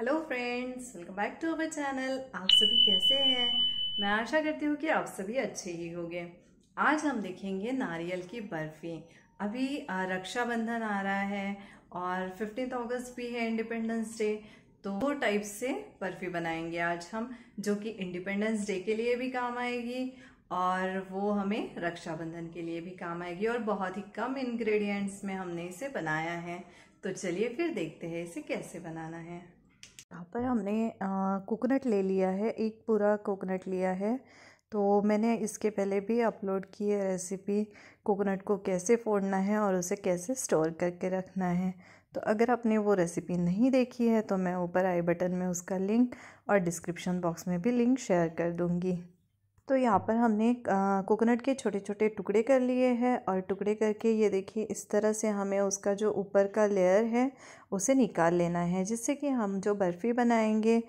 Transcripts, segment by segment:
hello friends welcome back to our channel आप सभी कैसे हैं मैं आशा करती हूँ कि आप सभी अच्छे ही होंगे आज हम देखेंगे नारियल की बर्फ़ी अभी रक्षाबंधन आ रहा है और फिफ्टीन अगस्त भी है इंडिपेंडेंस डे तो दो टाइप से बर्फ़ी बनाएंगे आज हम जो कि इंडिपेंडेंस डे के लिए भी काम आएगी और वो हमें रक्षाबंधन के लिए भी काम आएगी और बहुत ही कम इंग्रेडिएंट्स में हमने इसे बनाया है तो चलिए फिर देखते हैं इसे कैसे बनाना है यहाँ पर हमने कोकोनट ले लिया है एक पूरा कोकोनट लिया है तो मैंने इसके पहले भी अपलोड की है रेसिपी कोकोनट को कैसे फोड़ना है और उसे कैसे स्टोर करके रखना है तो अगर आपने वो रेसिपी नहीं देखी है तो मैं ऊपर आई बटन में उसका लिंक और डिस्क्रिप्शन बॉक्स में भी लिंक शेयर कर दूँगी तो यहाँ पर हमने कोकोनट के छोटे छोटे टुकड़े कर लिए हैं और टुकड़े करके ये देखिए इस तरह से हमें उसका जो ऊपर का लेयर है उसे निकाल लेना है जिससे कि हम जो बर्फ़ी बनाएंगे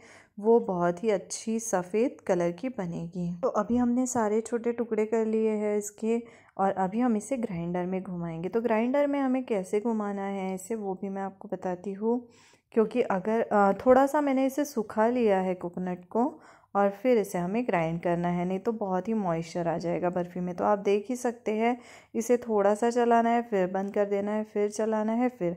वो बहुत ही अच्छी सफ़ेद कलर की बनेगी तो अभी हमने सारे छोटे टुकड़े कर लिए हैं इसके और अभी हम इसे ग्राइंडर में घुमाएंगे तो ग्राइंडर में हमें कैसे घुमाना है इसे वो भी मैं आपको बताती हूँ क्योंकि अगर थोड़ा सा मैंने इसे सूखा लिया है कोकोनट को और फिर इसे हमें ग्राइंड करना है नहीं तो बहुत ही मॉइस्चर आ जाएगा बर्फ़ी में तो आप देख ही सकते हैं इसे थोड़ा सा चलाना है फिर बंद कर देना है फिर चलाना है फिर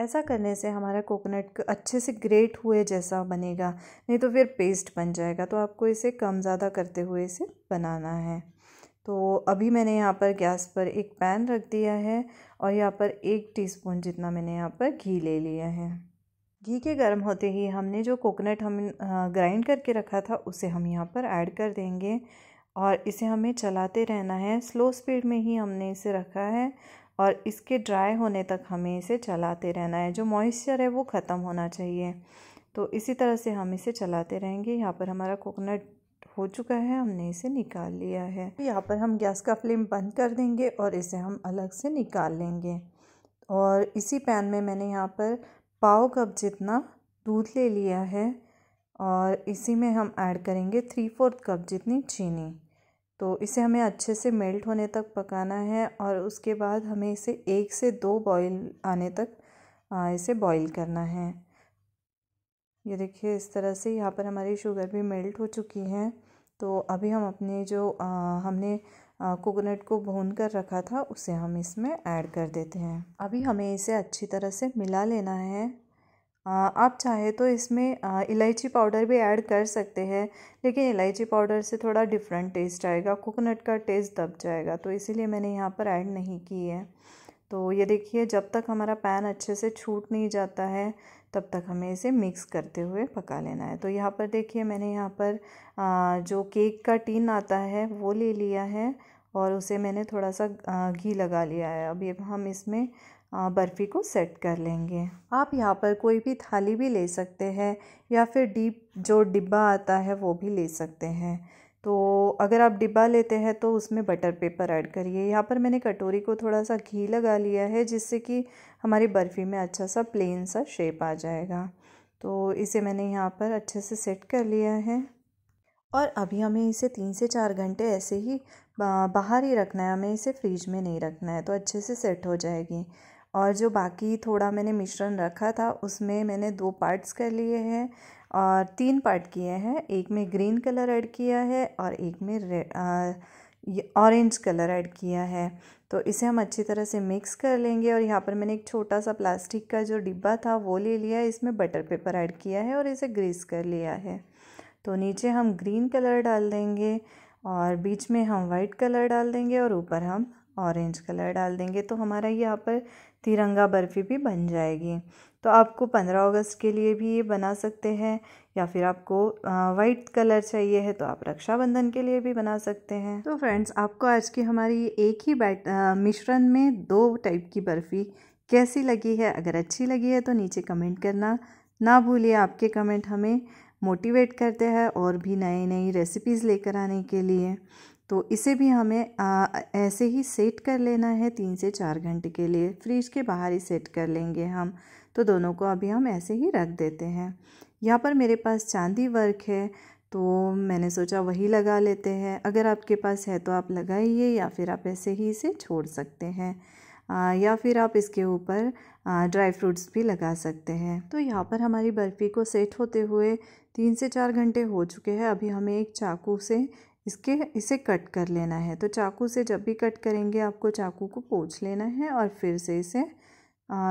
ऐसा करने से हमारा कोकोनट अच्छे से ग्रेट हुए जैसा बनेगा नहीं तो फिर पेस्ट बन जाएगा तो आपको इसे कम ज़्यादा करते हुए इसे बनाना है तो अभी मैंने यहाँ पर गैस पर एक पैन रख दिया है और यहाँ पर एक टीस्पून जितना मैंने यहाँ पर घी ले लिया है घी के गर्म होते ही हमने जो कोकोनट हम ग्राइंड करके रखा था उसे हम यहाँ पर ऐड कर देंगे और इसे हमें चलाते रहना है स्लो स्पीड में ही हमने इसे रखा है और इसके ड्राई होने तक हमें इसे चलाते रहना है जो मॉइस्चर है वो ख़त्म होना चाहिए तो इसी तरह से हम इसे चलाते रहेंगे यहाँ पर हमारा कोकोनट हो चुका है हमने इसे निकाल लिया है यहाँ पर हम गैस का फ्लेम बंद कर देंगे और इसे हम अलग से निकाल लेंगे और इसी पैन में मैंने यहाँ पर पाव कप जितना दूध ले लिया है और इसी में हम ऐड करेंगे थ्री फोर्थ कप जितनी चीनी तो इसे हमें अच्छे से मेल्ट होने तक पकाना है और उसके बाद हमें इसे एक से दो बॉईल आने तक इसे बॉईल करना है ये देखिए इस तरह से यहाँ पर हमारी शुगर भी मेल्ट हो चुकी है तो अभी हम अपने जो आ, हमने कोकोनट को भून कर रखा था उसे हम इसमें ऐड कर देते हैं अभी हमें इसे अच्छी तरह से मिला लेना है आप चाहे तो इसमें इलायची पाउडर भी ऐड कर सकते हैं लेकिन इलायची पाउडर से थोड़ा डिफरेंट टेस्ट आएगा कोकोनट का टेस्ट दब जाएगा तो इसीलिए मैंने यहाँ पर ऐड नहीं की है तो ये देखिए जब तक हमारा पैन अच्छे से छूट नहीं जाता है तब तक हमें इसे मिक्स करते हुए पका लेना है तो यहाँ पर देखिए मैंने यहाँ पर जो केक का टीन आता है वो ले लिया है और उसे मैंने थोड़ा सा घी लगा लिया है अब ये हम इसमें बर्फ़ी को सेट कर लेंगे आप यहाँ पर कोई भी थाली भी ले सकते हैं या फिर डीप जो डिब्बा आता है वो भी ले सकते हैं तो अगर आप डिब्बा लेते हैं तो उसमें बटर पेपर ऐड करिए यहाँ पर मैंने कटोरी को थोड़ा सा घी लगा लिया है जिससे कि हमारी बर्फ़ी में अच्छा सा प्लेन सा शेप आ जाएगा तो इसे मैंने यहाँ पर अच्छे से सेट कर लिया है और अभी हमें इसे तीन से चार घंटे ऐसे ही बाहर ही रखना है हमें इसे फ्रिज में नहीं रखना है तो अच्छे से सेट हो जाएगी और जो बाकी थोड़ा मैंने मिश्रण रखा था उसमें मैंने दो पार्ट्स कर लिए हैं और तीन पार्ट किए हैं एक में ग्रीन कलर ऐड किया है और एक में ऑरेंज कलर ऐड किया है तो इसे हम अच्छी तरह से मिक्स कर लेंगे और यहाँ पर मैंने एक छोटा सा प्लास्टिक का जो डिब्बा था वो ले लिया है इसमें बटर पेपर ऐड किया है और इसे ग्रीस कर लिया है तो नीचे हम ग्रीन कलर डाल देंगे और बीच में हम वाइट कलर डाल देंगे और ऊपर हम ऑरेंज कलर डाल देंगे तो हमारा यहाँ पर तिरंगा बर्फ़ी भी बन जाएगी तो आपको पंद्रह अगस्त के लिए भी ये बना सकते हैं या फिर आपको वाइट कलर चाहिए है तो आप रक्षाबंधन के लिए भी बना सकते हैं तो फ्रेंड्स आपको आज की हमारी एक ही बैट मिश्रण में दो टाइप की बर्फ़ी कैसी लगी है अगर अच्छी लगी है तो नीचे कमेंट करना ना भूलिए आपके कमेंट हमें मोटिवेट करते हैं और भी नई नई रेसिपीज़ लेकर आने के लिए तो इसे भी हमें आ, ऐसे ही सेट कर लेना है तीन से चार घंटे के लिए फ्रिज के बाहर ही सेट कर लेंगे हम तो दोनों को अभी हम ऐसे ही रख देते हैं यहाँ पर मेरे पास चांदी वर्क है तो मैंने सोचा वही लगा लेते हैं अगर आपके पास है तो आप लगाइए या फिर आप ऐसे ही इसे छोड़ सकते हैं या फिर आप इसके ऊपर ड्राई फ्रूट्स भी लगा सकते हैं तो यहाँ पर हमारी बर्फ़ी को सेट होते हुए तीन से चार घंटे हो चुके हैं अभी हमें एक चाकू से इसके इसे कट कर लेना है तो चाकू से जब भी कट करेंगे आपको चाकू को पोछ लेना है और फिर से इसे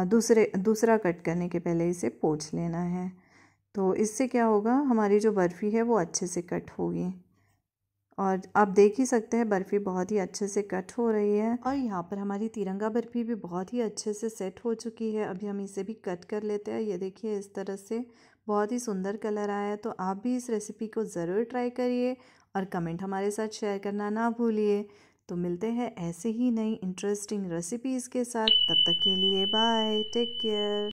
दूसरे दूसरा कट करने के पहले इसे पोछ लेना है तो इससे क्या होगा हमारी जो बर्फ़ी है वो अच्छे से कट होगी और आप देख ही सकते हैं बर्फ़ी बहुत ही अच्छे से कट हो रही है और यहाँ पर हमारी तिरंगा बर्फ़ी भी बहुत ही अच्छे से सेट हो चुकी है अभी हम इसे भी कट कर लेते हैं ये देखिए इस तरह से बहुत ही सुंदर कलर आया है तो आप भी इस रेसिपी को ज़रूर ट्राई करिए और कमेंट हमारे साथ शेयर करना ना भूलिए तो मिलते हैं ऐसे ही नई इंटरेस्टिंग रेसिपीज़ के साथ तब तक के लिए बाय टेक केयर